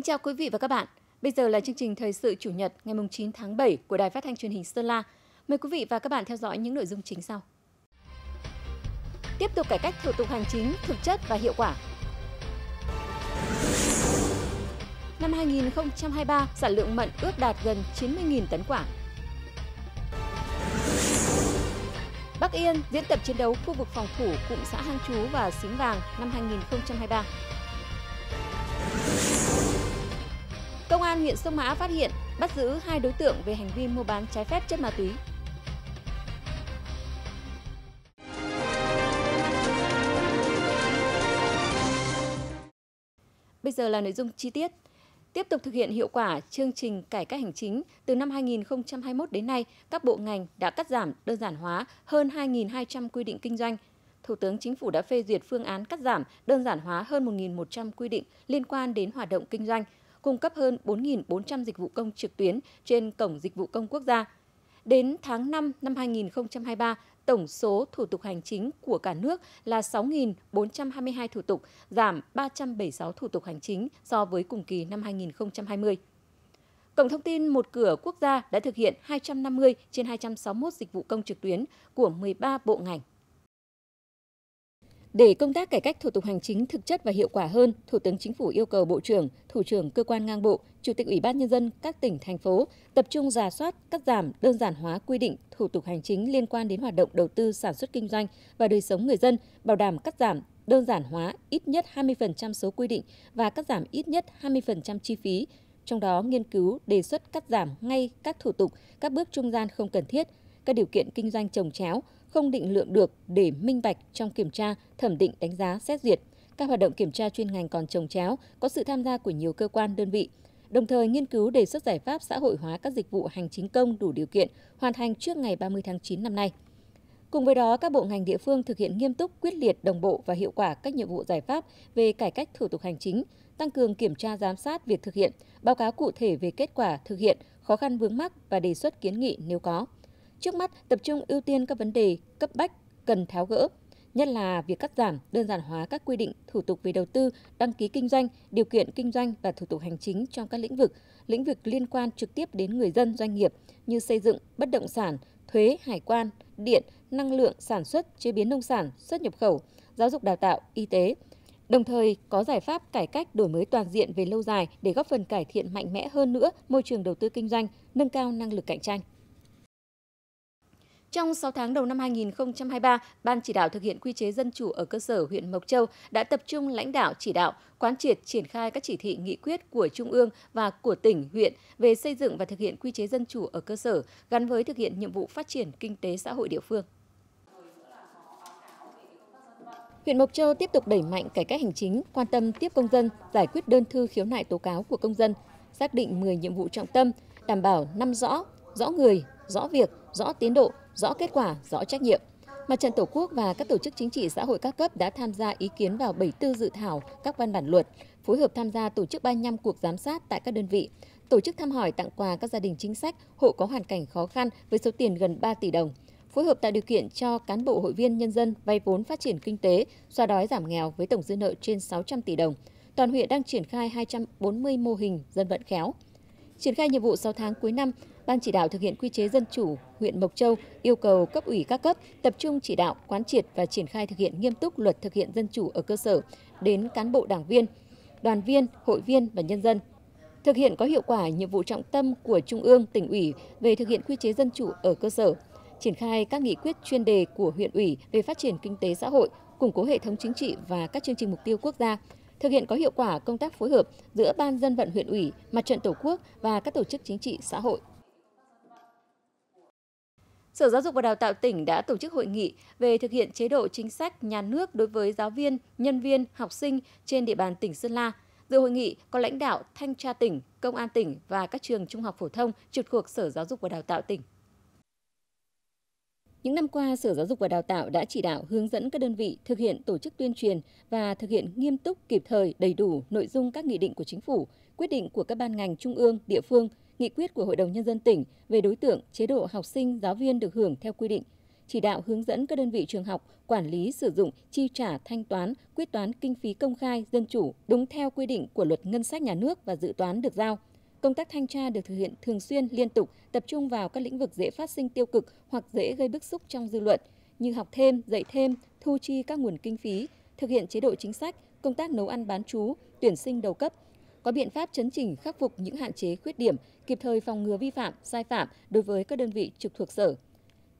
Kính chào quý vị và các bạn. Bây giờ là chương trình thời sự chủ nhật ngày 9 tháng 7 của Đài Phát thanh Truyền hình Sơn La. Mời quý vị và các bạn theo dõi những nội dung chính sau. Tiếp tục cải cách thủ tục hành chính thực chất và hiệu quả. Năm 2023, sản lượng mận ước đạt gần 90.000 tấn quả. Bắc Yên diễn tập chiến đấu khu vực phòng thủ cụm xã Hang Chú và Xín Vàng năm 2023. Công an huyện Sông Mã phát hiện, bắt giữ hai đối tượng về hành vi mua bán trái phép chất ma túy. Bây giờ là nội dung chi tiết. Tiếp tục thực hiện hiệu quả chương trình cải cách hành chính, từ năm 2021 đến nay, các bộ ngành đã cắt giảm, đơn giản hóa hơn 2.200 quy định kinh doanh. Thủ tướng Chính phủ đã phê duyệt phương án cắt giảm, đơn giản hóa hơn 1.100 quy định liên quan đến hoạt động kinh doanh, cung cấp hơn 4.400 dịch vụ công trực tuyến trên Cổng Dịch vụ Công Quốc gia. Đến tháng 5 năm 2023, tổng số thủ tục hành chính của cả nước là 6.422 thủ tục, giảm 376 thủ tục hành chính so với cùng kỳ năm 2020. Cổng thông tin một cửa quốc gia đã thực hiện 250 trên 261 dịch vụ công trực tuyến của 13 bộ ngành. Để công tác cải cách thủ tục hành chính thực chất và hiệu quả hơn, Thủ tướng Chính phủ yêu cầu Bộ trưởng, Thủ trưởng cơ quan ngang bộ, Chủ tịch Ủy ban nhân dân các tỉnh thành phố tập trung giả soát, cắt giảm, đơn giản hóa quy định thủ tục hành chính liên quan đến hoạt động đầu tư sản xuất kinh doanh và đời sống người dân, bảo đảm cắt giảm, đơn giản hóa ít nhất 20% số quy định và cắt giảm ít nhất 20% chi phí, trong đó nghiên cứu đề xuất cắt giảm ngay các thủ tục, các bước trung gian không cần thiết, các điều kiện kinh doanh trồng chéo, không định lượng được để minh bạch trong kiểm tra, thẩm định, đánh giá, xét duyệt. Các hoạt động kiểm tra chuyên ngành còn trồng chéo, có sự tham gia của nhiều cơ quan, đơn vị. Đồng thời nghiên cứu đề xuất giải pháp xã hội hóa các dịch vụ hành chính công đủ điều kiện hoàn thành trước ngày 30 tháng 9 năm nay. Cùng với đó, các bộ ngành địa phương thực hiện nghiêm túc, quyết liệt, đồng bộ và hiệu quả các nhiệm vụ giải pháp về cải cách thủ tục hành chính, tăng cường kiểm tra giám sát việc thực hiện, báo cáo cụ thể về kết quả thực hiện, khó khăn vướng mắc và đề xuất kiến nghị nếu có. Trước mắt tập trung ưu tiên các vấn đề cấp bách cần tháo gỡ, nhất là việc cắt giảm, đơn giản hóa các quy định thủ tục về đầu tư, đăng ký kinh doanh, điều kiện kinh doanh và thủ tục hành chính trong các lĩnh vực, lĩnh vực liên quan trực tiếp đến người dân doanh nghiệp như xây dựng, bất động sản, thuế, hải quan, điện, năng lượng, sản xuất, chế biến nông sản, xuất nhập khẩu, giáo dục đào tạo, y tế. Đồng thời có giải pháp cải cách đổi mới toàn diện về lâu dài để góp phần cải thiện mạnh mẽ hơn nữa môi trường đầu tư kinh doanh, nâng cao năng lực cạnh tranh. Trong 6 tháng đầu năm 2023, Ban chỉ đạo thực hiện quy chế dân chủ ở cơ sở huyện Mộc Châu đã tập trung lãnh đạo chỉ đạo, quán triệt triển khai các chỉ thị nghị quyết của Trung ương và của tỉnh, huyện về xây dựng và thực hiện quy chế dân chủ ở cơ sở gắn với thực hiện nhiệm vụ phát triển kinh tế xã hội địa phương. Huyện Mộc Châu tiếp tục đẩy mạnh cải cách hành chính, quan tâm tiếp công dân, giải quyết đơn thư khiếu nại tố cáo của công dân, xác định 10 nhiệm vụ trọng tâm, đảm bảo năm rõ, rõ người, rõ việc, rõ tiến độ, rõ kết quả, rõ trách nhiệm. Mặt trận Tổ quốc và các tổ chức chính trị xã hội các cấp đã tham gia ý kiến vào 74 dự thảo các văn bản luật, phối hợp tham gia tổ chức 35 cuộc giám sát tại các đơn vị, tổ chức thăm hỏi tặng quà các gia đình chính sách, hộ có hoàn cảnh khó khăn với số tiền gần 3 tỷ đồng, phối hợp tạo điều kiện cho cán bộ hội viên nhân dân vay vốn phát triển kinh tế, xóa đói giảm nghèo với tổng dư nợ trên 600 tỷ đồng. Toàn huyện đang triển khai 240 mô hình dân vận khéo. Triển khai nhiệm vụ 6 tháng cuối năm, Ban chỉ đạo thực hiện quy chế dân chủ huyện Mộc Châu yêu cầu cấp ủy các cấp tập trung chỉ đạo, quán triệt và triển khai thực hiện nghiêm túc luật thực hiện dân chủ ở cơ sở đến cán bộ đảng viên, đoàn viên, hội viên và nhân dân. Thực hiện có hiệu quả nhiệm vụ trọng tâm của Trung ương, tỉnh ủy về thực hiện quy chế dân chủ ở cơ sở, triển khai các nghị quyết chuyên đề của huyện ủy về phát triển kinh tế xã hội, củng cố hệ thống chính trị và các chương trình mục tiêu quốc gia, thực hiện có hiệu quả công tác phối hợp giữa Ban dân vận huyện ủy, Mặt trận Tổ quốc và các tổ chức chính trị xã hội. Sở Giáo dục và Đào tạo tỉnh đã tổ chức hội nghị về thực hiện chế độ chính sách nhà nước đối với giáo viên, nhân viên, học sinh trên địa bàn tỉnh Sơn La. Dự hội nghị có lãnh đạo Thanh tra tỉnh, Công an tỉnh và các trường trung học phổ thông trực thuộc Sở Giáo dục và Đào tạo tỉnh. Những năm qua, Sở Giáo dục và Đào tạo đã chỉ đạo hướng dẫn các đơn vị thực hiện tổ chức tuyên truyền và thực hiện nghiêm túc kịp thời đầy đủ nội dung các nghị định của chính phủ, quyết định của các ban ngành trung ương, địa phương, nghị quyết của Hội đồng Nhân dân tỉnh về đối tượng, chế độ học sinh, giáo viên được hưởng theo quy định, chỉ đạo hướng dẫn các đơn vị trường học quản lý sử dụng, chi trả, thanh toán, quyết toán kinh phí công khai, dân chủ đúng theo quy định của luật ngân sách nhà nước và dự toán được giao. Công tác thanh tra được thực hiện thường xuyên, liên tục, tập trung vào các lĩnh vực dễ phát sinh tiêu cực hoặc dễ gây bức xúc trong dư luận như học thêm, dạy thêm, thu chi các nguồn kinh phí, thực hiện chế độ chính sách, công tác nấu ăn bán chú, tuyển sinh đầu cấp, có biện pháp chấn chỉnh khắc phục những hạn chế khuyết điểm, kịp thời phòng ngừa vi phạm, sai phạm đối với các đơn vị trực thuộc sở.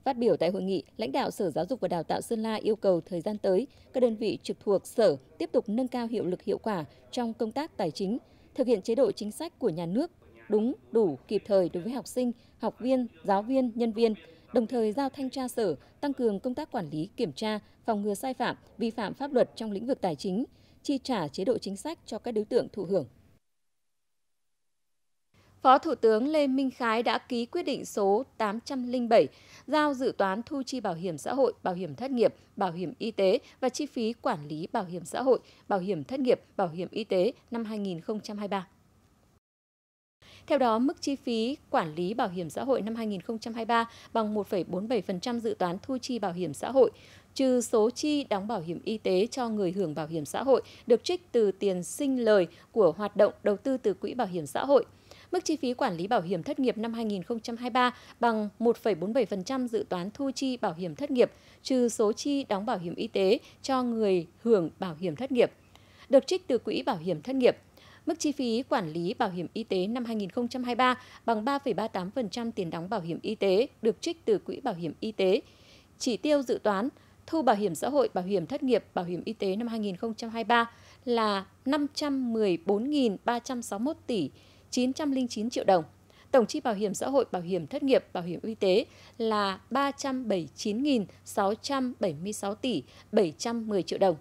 Phát biểu tại hội nghị, lãnh đạo Sở Giáo dục và Đào tạo Sơn La yêu cầu thời gian tới, các đơn vị trực thuộc sở tiếp tục nâng cao hiệu lực hiệu quả trong công tác tài chính, thực hiện chế độ chính sách của nhà nước đúng, đủ, kịp thời đối với học sinh, học viên, giáo viên, nhân viên, đồng thời giao thanh tra sở tăng cường công tác quản lý, kiểm tra, phòng ngừa sai phạm, vi phạm pháp luật trong lĩnh vực tài chính, chi trả chế độ chính sách cho các đối tượng thụ hưởng. Phó Thủ tướng Lê Minh Khái đã ký quyết định số 807 giao dự toán thu chi bảo hiểm xã hội, bảo hiểm thất nghiệp, bảo hiểm y tế và chi phí quản lý bảo hiểm xã hội, bảo hiểm thất nghiệp, bảo hiểm y tế năm 2023. Theo đó, mức chi phí quản lý bảo hiểm xã hội năm 2023 bằng 1,47% dự toán thu chi bảo hiểm xã hội, trừ số chi đóng bảo hiểm y tế cho người hưởng bảo hiểm xã hội được trích từ tiền sinh lời của hoạt động đầu tư từ quỹ bảo hiểm xã hội – Mức chi phí quản lý bảo hiểm thất nghiệp năm 2023 bằng 1,47% dự toán thu chi bảo hiểm thất nghiệp, trừ số chi đóng bảo hiểm y tế cho người hưởng bảo hiểm thất nghiệp, được trích từ quỹ bảo hiểm thất nghiệp. Mức chi phí quản lý bảo hiểm y tế năm 2023 bằng 3,38% tiền đóng bảo hiểm y tế được trích từ quỹ bảo hiểm y tế. Chỉ tiêu dự toán thu bảo hiểm xã hội, bảo hiểm thất nghiệp, bảo hiểm y tế năm 2023 là 514.361 tỷ 909 triệu đồng. Tổng chi bảo hiểm xã hội, bảo hiểm thất nghiệp, bảo hiểm y tế là 379.676 tỷ 710 triệu đồng.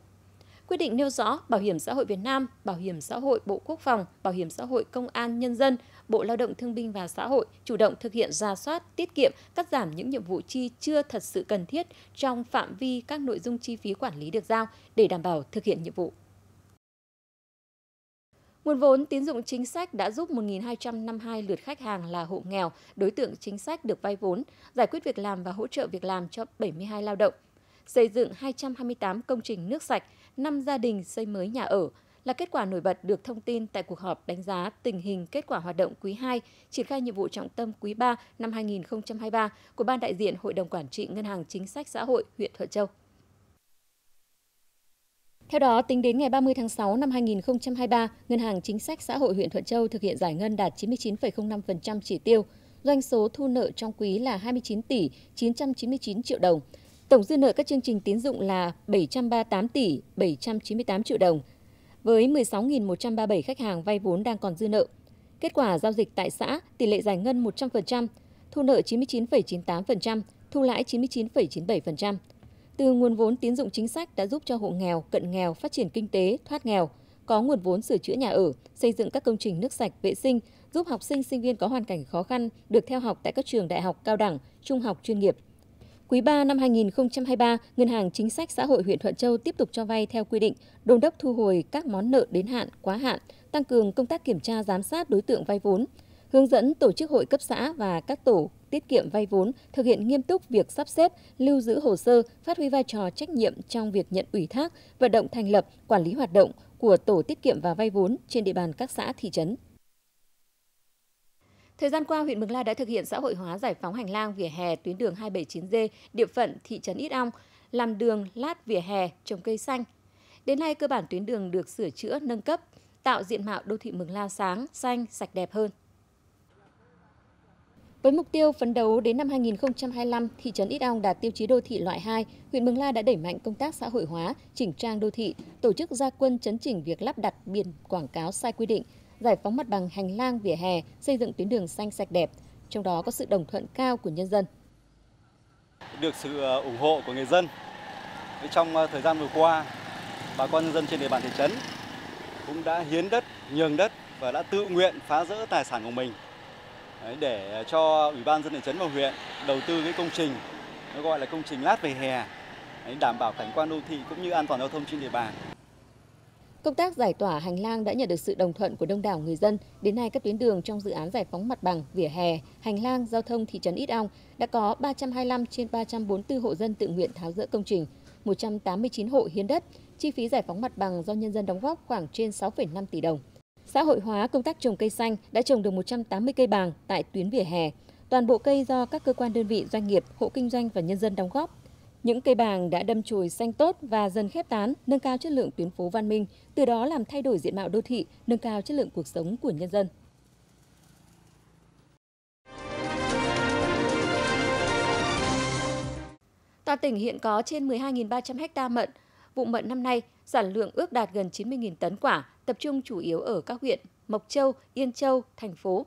Quyết định nêu rõ Bảo hiểm xã hội Việt Nam, Bảo hiểm xã hội Bộ Quốc phòng, Bảo hiểm xã hội Công an Nhân dân, Bộ Lao động Thương binh và Xã hội chủ động thực hiện ra soát, tiết kiệm, cắt giảm những nhiệm vụ chi chưa thật sự cần thiết trong phạm vi các nội dung chi phí quản lý được giao để đảm bảo thực hiện nhiệm vụ. Nguồn vốn tín dụng chính sách đã giúp 1.252 lượt khách hàng là hộ nghèo, đối tượng chính sách được vay vốn, giải quyết việc làm và hỗ trợ việc làm cho 72 lao động. Xây dựng 228 công trình nước sạch, 5 gia đình xây mới nhà ở là kết quả nổi bật được thông tin tại cuộc họp đánh giá tình hình kết quả hoạt động quý 2, triển khai nhiệm vụ trọng tâm quý 3 năm 2023 của Ban đại diện Hội đồng Quản trị Ngân hàng Chính sách Xã hội huyện Thuận Châu. Theo đó, tính đến ngày 30 tháng 6 năm 2023, Ngân hàng Chính sách Xã hội huyện Thuận Châu thực hiện giải ngân đạt 99,05% chỉ tiêu, doanh số thu nợ trong quý là 29 tỷ 999 triệu đồng. Tổng dư nợ các chương trình tín dụng là 738 tỷ 798 triệu đồng, với 16.137 khách hàng vay vốn đang còn dư nợ. Kết quả giao dịch tại xã, tỷ lệ giải ngân 100%, thu nợ 99,98%, thu lãi 99,97%. Từ nguồn vốn tín dụng chính sách đã giúp cho hộ nghèo, cận nghèo phát triển kinh tế, thoát nghèo, có nguồn vốn sửa chữa nhà ở, xây dựng các công trình nước sạch, vệ sinh, giúp học sinh sinh viên có hoàn cảnh khó khăn được theo học tại các trường đại học cao đẳng, trung học chuyên nghiệp. Quý 3 năm 2023, Ngân hàng Chính sách Xã hội huyện Thuận Châu tiếp tục cho vay theo quy định, đôn đốc thu hồi các món nợ đến hạn, quá hạn, tăng cường công tác kiểm tra giám sát đối tượng vay vốn, hướng dẫn tổ chức hội cấp xã và các tổ tiết kiệm vay vốn, thực hiện nghiêm túc việc sắp xếp, lưu giữ hồ sơ, phát huy vai trò trách nhiệm trong việc nhận ủy thác, vận động thành lập, quản lý hoạt động của tổ tiết kiệm và vay vốn trên địa bàn các xã thị trấn. Thời gian qua, huyện Mường La đã thực hiện xã hội hóa giải phóng hành lang vỉa hè tuyến đường 279D, địa phận thị trấn Ít Ong, làm đường lát vỉa hè, trồng cây xanh. Đến nay, cơ bản tuyến đường được sửa chữa, nâng cấp, tạo diện mạo đô thị Mường La sáng, xanh, sạch đẹp hơn. Với mục tiêu phấn đấu đến năm 2025, thị trấn Ít Ong đạt tiêu chí đô thị loại 2, huyện Mường La đã đẩy mạnh công tác xã hội hóa, chỉnh trang đô thị, tổ chức gia quân chấn chỉnh việc lắp đặt biển quảng cáo sai quy định, giải phóng mặt bằng hành lang vỉa hè, xây dựng tuyến đường xanh sạch đẹp, trong đó có sự đồng thuận cao của nhân dân. Được sự ờ, ủng hộ của người dân, trong ờ, thời gian vừa qua, bà con nhân dân trên địa bàn thị trấn cũng đã hiến đất, nhường đất và đã tự nguyện phá rỡ tài sản của mình để à, cho ủy ban dân thị trấn và huyện đầu tư cái công trình nó gọi là công trình lát về hè đảm bảo cảnh quan đô thị cũng như an toàn giao thông trên địa bàn. Công tác giải tỏa hành lang đã nhận được sự đồng thuận của đông đảo người dân. Đến nay, các tuyến đường trong dự án giải phóng mặt bằng, vỉa hè, hành lang, giao thông thị trấn Ít Ong đã có 325 trên 344 hộ dân tự nguyện tháo rỡ công trình, 189 hộ hiến đất. Chi phí giải phóng mặt bằng do nhân dân đóng góp khoảng trên 6,5 tỷ đồng. Xã hội hóa công tác trồng cây xanh đã trồng được 180 cây bàng tại tuyến vỉa hè. Toàn bộ cây do các cơ quan đơn vị, doanh nghiệp, hộ kinh doanh và nhân dân đóng góp. Những cây bàng đã đâm chồi xanh tốt và dần khép tán, nâng cao chất lượng tuyến phố văn minh, từ đó làm thay đổi diện mạo đô thị, nâng cao chất lượng cuộc sống của nhân dân. Toàn tỉnh hiện có trên 12.300 ha mận. Vụ mận năm nay, sản lượng ước đạt gần 90.000 tấn quả, tập trung chủ yếu ở các huyện Mộc Châu, Yên Châu, thành phố.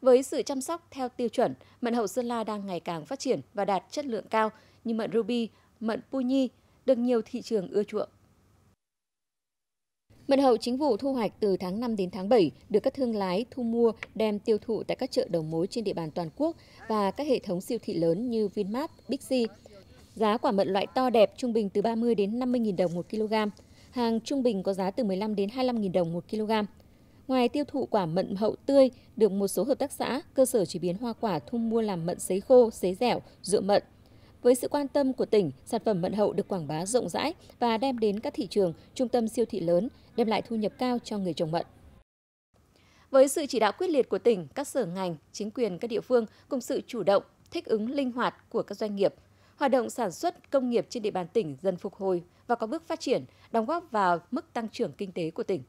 Với sự chăm sóc theo tiêu chuẩn, mận hậu Sơn La đang ngày càng phát triển và đạt chất lượng cao như mận ruby, mận pu nhi được nhiều thị trường ưa chuộng. Mận hậu chính vụ thu hoạch từ tháng 5 đến tháng 7 được các thương lái thu mua đem tiêu thụ tại các chợ đầu mối trên địa bàn toàn quốc và các hệ thống siêu thị lớn như Vinmart, Big C. Giá quả mận loại to đẹp trung bình từ 30 đến 50.000 đồng một kg hàng trung bình có giá từ 15 đến 25.000 đồng một kg. Ngoài tiêu thụ quả mận hậu tươi, được một số hợp tác xã, cơ sở chế biến hoa quả thu mua làm mận sấy khô, sấy dẻo, rượu mận. Với sự quan tâm của tỉnh, sản phẩm mận hậu được quảng bá rộng rãi và đem đến các thị trường, trung tâm siêu thị lớn, đem lại thu nhập cao cho người trồng mận. Với sự chỉ đạo quyết liệt của tỉnh, các sở ngành, chính quyền các địa phương cùng sự chủ động, thích ứng linh hoạt của các doanh nghiệp, hoạt động sản xuất công nghiệp trên địa bàn tỉnh dần phục hồi và có bước phát triển, đóng góp vào mức tăng trưởng kinh tế của tỉnh.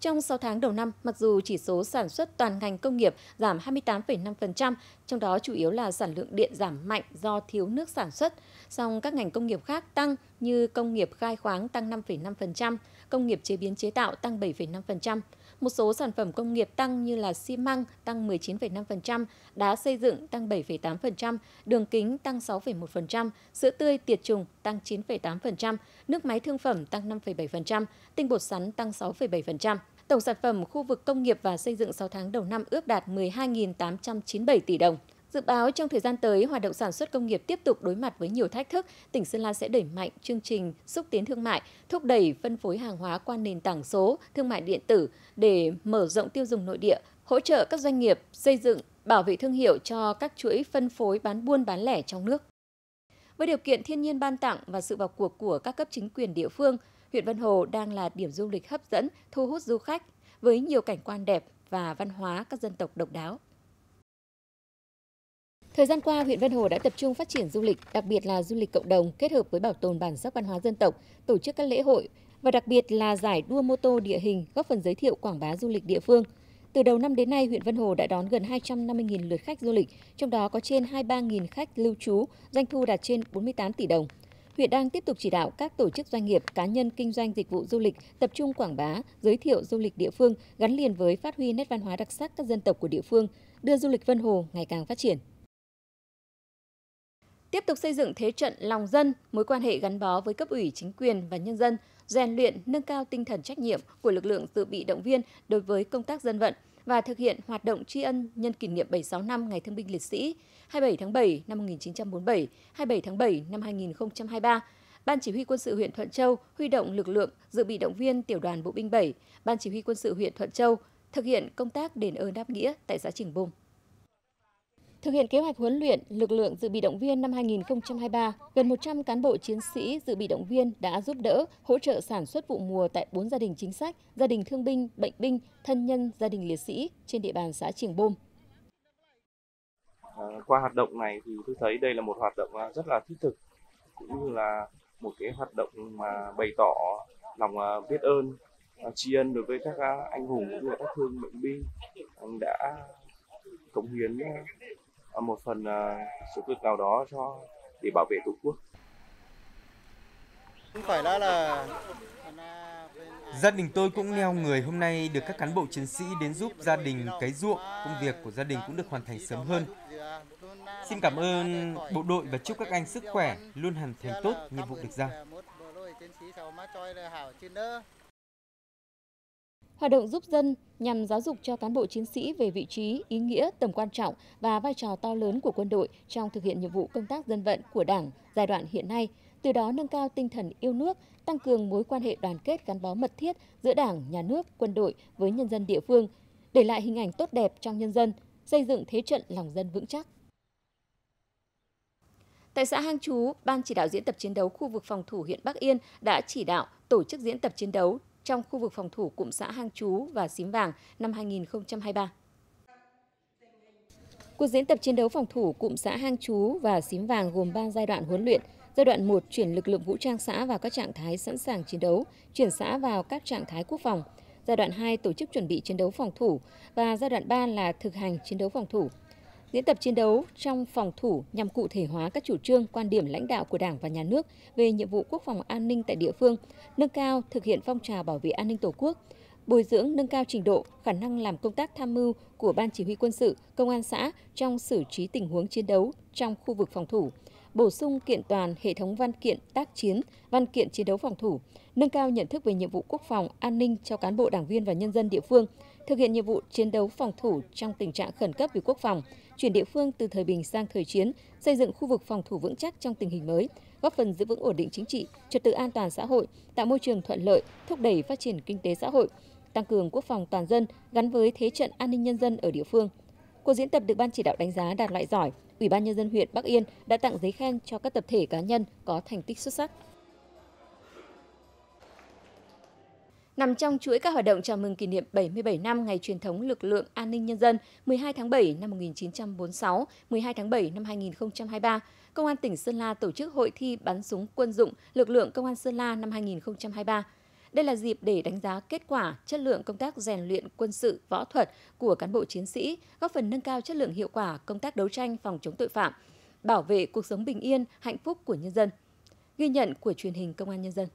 Trong 6 tháng đầu năm, mặc dù chỉ số sản xuất toàn ngành công nghiệp giảm 28,5%, trong đó chủ yếu là sản lượng điện giảm mạnh do thiếu nước sản xuất, song các ngành công nghiệp khác tăng như công nghiệp khai khoáng tăng 5,5%, công nghiệp chế biến chế tạo tăng 7,5%. Một số sản phẩm công nghiệp tăng như là xi măng tăng 19,5%, đá xây dựng tăng 7,8%, đường kính tăng 6,1%, sữa tươi tiệt trùng tăng 9,8%, nước máy thương phẩm tăng 5,7%, tinh bột sắn tăng 6,7%. Tổng sản phẩm khu vực công nghiệp và xây dựng 6 tháng đầu năm ước đạt 12.897 tỷ đồng. Dự báo trong thời gian tới, hoạt động sản xuất công nghiệp tiếp tục đối mặt với nhiều thách thức. Tỉnh Sơn La sẽ đẩy mạnh chương trình xúc tiến thương mại, thúc đẩy phân phối hàng hóa qua nền tảng số, thương mại điện tử để mở rộng tiêu dùng nội địa, hỗ trợ các doanh nghiệp xây dựng, bảo vệ thương hiệu cho các chuỗi phân phối bán buôn bán lẻ trong nước. Với điều kiện thiên nhiên ban tặng và sự vào cuộc của các cấp chính quyền địa phương, huyện Vân Hồ đang là điểm du lịch hấp dẫn, thu hút du khách với nhiều cảnh quan đẹp và văn hóa các dân tộc độc đáo. Thời gian qua, huyện Vân Hồ đã tập trung phát triển du lịch, đặc biệt là du lịch cộng đồng kết hợp với bảo tồn bản sắc văn hóa dân tộc, tổ chức các lễ hội và đặc biệt là giải đua mô tô địa hình góp phần giới thiệu quảng bá du lịch địa phương. Từ đầu năm đến nay, huyện Vân Hồ đã đón gần 250.000 lượt khách du lịch, trong đó có trên 23.000 khách lưu trú, doanh thu đạt trên 48 tỷ đồng. Huyện đang tiếp tục chỉ đạo các tổ chức doanh nghiệp, cá nhân kinh doanh dịch vụ du lịch tập trung quảng bá, giới thiệu du lịch địa phương gắn liền với phát huy nét văn hóa đặc sắc các dân tộc của địa phương, đưa du lịch Vân Hồ ngày càng phát triển tiếp tục xây dựng thế trận lòng dân, mối quan hệ gắn bó với cấp ủy chính quyền và nhân dân, rèn luyện nâng cao tinh thần trách nhiệm của lực lượng dự bị động viên đối với công tác dân vận và thực hiện hoạt động tri ân nhân kỷ niệm 76 năm Ngày Thương binh Liệt sĩ 27 tháng 7 năm 1947, 27 tháng 7 năm 2023. Ban chỉ huy quân sự huyện Thuận Châu huy động lực lượng dự bị động viên tiểu đoàn bộ binh 7, Ban chỉ huy quân sự huyện Thuận Châu thực hiện công tác đền ơn đáp nghĩa tại xã Trường Bùng. Thực hiện kế hoạch huấn luyện, lực lượng dự bị động viên năm 2023, gần 100 cán bộ chiến sĩ dự bị động viên đã giúp đỡ, hỗ trợ sản xuất vụ mùa tại 4 gia đình chính sách, gia đình thương binh, bệnh binh, thân nhân, gia đình liệt sĩ trên địa bàn xã Trường Bôm. À, qua hoạt động này thì tôi thấy đây là một hoạt động ờ, rất là thiết thực, cũng như là một cái hoạt động mà bày tỏ lòng ờ, biết ơn, tri ân đối với các anh hùng các thương bệnh binh đã cống hiến À, một phần sự việc nào đó cho để bảo vệ tổ quốc không phải là là Gia đình tôi cũng neo người hôm nay được các cán bộ chiến sĩ đến giúp gia đình cấy ruộng, công việc của gia đình cũng được hoàn thành sớm hơn. Xin cảm ơn bộ đội và chúc các anh sức khỏe, luôn hoàn thành tốt nhiệm vụ được giao hoạt động giúp dân nhằm giáo dục cho cán bộ chiến sĩ về vị trí, ý nghĩa, tầm quan trọng và vai trò to lớn của quân đội trong thực hiện nhiệm vụ công tác dân vận của Đảng giai đoạn hiện nay, từ đó nâng cao tinh thần yêu nước, tăng cường mối quan hệ đoàn kết gắn bó mật thiết giữa Đảng, nhà nước, quân đội với nhân dân địa phương, để lại hình ảnh tốt đẹp trong nhân dân, xây dựng thế trận lòng dân vững chắc. Tại xã Hang Chú, Ban chỉ đạo diễn tập chiến đấu khu vực phòng thủ huyện Bắc Yên đã chỉ đạo tổ chức diễn tập chiến đấu trong khu vực phòng thủ cụm xã Hang Chú và Xím Vàng năm 2023. Cuộc diễn tập chiến đấu phòng thủ cụm xã Hang Chú và Xím Vàng gồm 3 giai đoạn huấn luyện. Giai đoạn 1 chuyển lực lượng vũ trang xã vào các trạng thái sẵn sàng chiến đấu, chuyển xã vào các trạng thái quốc phòng. Giai đoạn 2 tổ chức chuẩn bị chiến đấu phòng thủ và giai đoạn 3 là thực hành chiến đấu phòng thủ. Diễn tập chiến đấu trong phòng thủ nhằm cụ thể hóa các chủ trương, quan điểm lãnh đạo của Đảng và Nhà nước về nhiệm vụ quốc phòng an ninh tại địa phương, nâng cao thực hiện phong trào bảo vệ an ninh Tổ quốc, bồi dưỡng nâng cao trình độ, khả năng làm công tác tham mưu của Ban Chỉ huy quân sự, Công an xã trong xử trí tình huống chiến đấu trong khu vực phòng thủ, bổ sung kiện toàn hệ thống văn kiện tác chiến, văn kiện chiến đấu phòng thủ, nâng cao nhận thức về nhiệm vụ quốc phòng, an ninh cho cán bộ đảng viên và nhân dân địa phương, thực hiện nhiệm vụ chiến đấu phòng thủ trong tình trạng khẩn cấp vì quốc phòng, chuyển địa phương từ thời bình sang thời chiến, xây dựng khu vực phòng thủ vững chắc trong tình hình mới, góp phần giữ vững ổn định chính trị, trật tự an toàn xã hội, tạo môi trường thuận lợi, thúc đẩy phát triển kinh tế xã hội, tăng cường quốc phòng toàn dân gắn với thế trận an ninh nhân dân ở địa phương. Cuộc diễn tập được ban chỉ đạo đánh giá đạt loại giỏi. Ủy ban nhân dân huyện Bắc Yên đã tặng giấy khen cho các tập thể cá nhân có thành tích xuất sắc. nằm trong chuỗi các hoạt động chào mừng kỷ niệm 77 năm ngày truyền thống lực lượng an ninh nhân dân 12 tháng 7 năm 1946, 12 tháng 7 năm 2023, Công an tỉnh Sơn La tổ chức hội thi bắn súng quân dụng lực lượng Công an Sơn La năm 2023. Đây là dịp để đánh giá kết quả, chất lượng công tác rèn luyện quân sự, võ thuật của cán bộ chiến sĩ, góp phần nâng cao chất lượng hiệu quả công tác đấu tranh phòng chống tội phạm, bảo vệ cuộc sống bình yên, hạnh phúc của nhân dân. Ghi nhận của truyền hình Công an Nhân dân.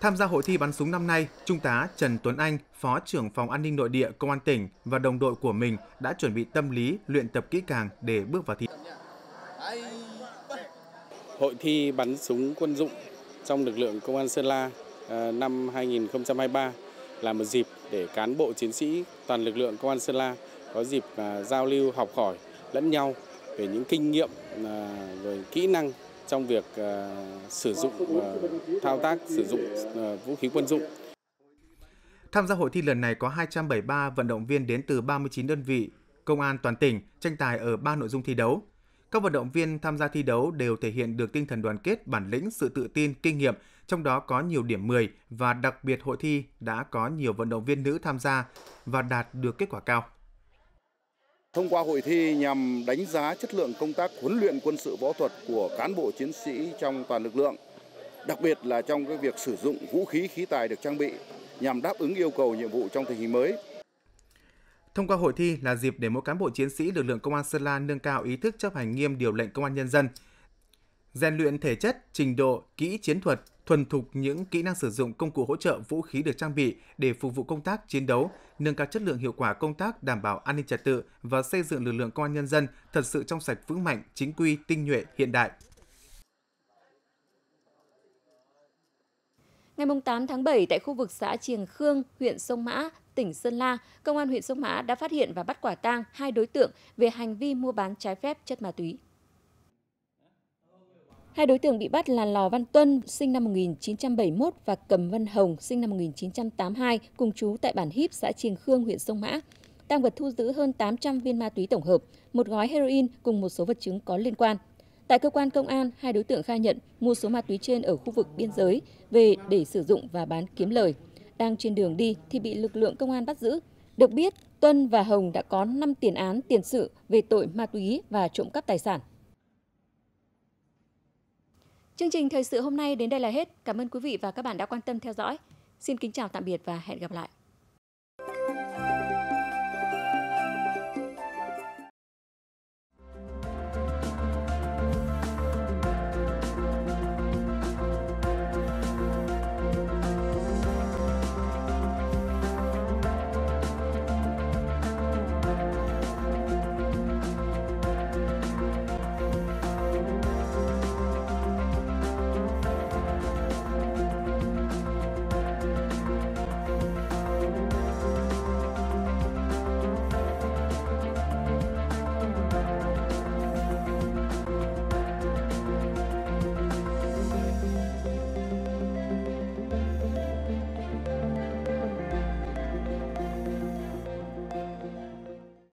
Tham gia hội thi bắn súng năm nay, Trung tá Trần Tuấn Anh, Phó trưởng phòng an ninh nội địa Công an tỉnh và đồng đội của mình đã chuẩn bị tâm lý, luyện tập kỹ càng để bước vào thi. Hội thi bắn súng quân dụng trong lực lượng Công an Sơn La à, năm 2023 là một dịp để cán bộ chiến sĩ toàn lực lượng Công an Sơn La có dịp à, giao lưu học hỏi lẫn nhau về những kinh nghiệm rồi à, kỹ năng trong việc ờ, sử dụng ờ, thao tác sử dụng ờ, vũ khí quân dụng. Tham gia hội thi lần này có 273 vận động viên đến từ 39 đơn vị, công an toàn tỉnh tranh tài ở 3 nội dung thi đấu. Các vận động viên tham gia thi đấu đều thể hiện được tinh thần đoàn kết, bản lĩnh, sự tự tin, kinh nghiệm, trong đó có nhiều điểm 10 và đặc biệt hội thi đã có nhiều vận động viên nữ tham gia và đạt được kết quả cao. Thông qua hội thi nhằm đánh giá chất lượng công tác huấn luyện quân sự võ thuật của cán bộ chiến sĩ trong toàn lực lượng, đặc biệt là trong cái việc sử dụng vũ khí khí tài được trang bị nhằm đáp ứng yêu cầu nhiệm vụ trong tình hình mới. Thông qua hội thi là dịp để mỗi cán bộ chiến sĩ lực lượng công an Sơn La nâng cao ý thức chấp hành nghiêm điều lệnh công an nhân dân, rèn luyện thể chất, trình độ, kỹ chiến thuật, thuần thục những kỹ năng sử dụng công cụ hỗ trợ vũ khí được trang bị để phục vụ công tác chiến đấu, nâng cao chất lượng hiệu quả công tác đảm bảo an ninh trật tự và xây dựng lực lượng công an nhân dân thật sự trong sạch vững mạnh, chính quy, tinh nhuệ, hiện đại. Ngày 8 tháng 7 tại khu vực xã Triềng Khương, huyện Sông Mã, tỉnh Sơn La, công an huyện Sông Mã đã phát hiện và bắt quả tang hai đối tượng về hành vi mua bán trái phép chất ma túy. Hai đối tượng bị bắt là Lò Văn Tuân, sinh năm 1971 và Cầm Văn Hồng, sinh năm 1982, cùng chú tại bản Híp, xã Triềng Khương, huyện Sông Mã. Tăng vật thu giữ hơn 800 viên ma túy tổng hợp, một gói heroin cùng một số vật chứng có liên quan. Tại cơ quan công an, hai đối tượng khai nhận mua số ma túy trên ở khu vực biên giới về để sử dụng và bán kiếm lời. Đang trên đường đi thì bị lực lượng công an bắt giữ. Được biết, Tuân và Hồng đã có 5 tiền án tiền sự về tội ma túy và trộm cắp tài sản. Chương trình thời sự hôm nay đến đây là hết. Cảm ơn quý vị và các bạn đã quan tâm theo dõi. Xin kính chào tạm biệt và hẹn gặp lại.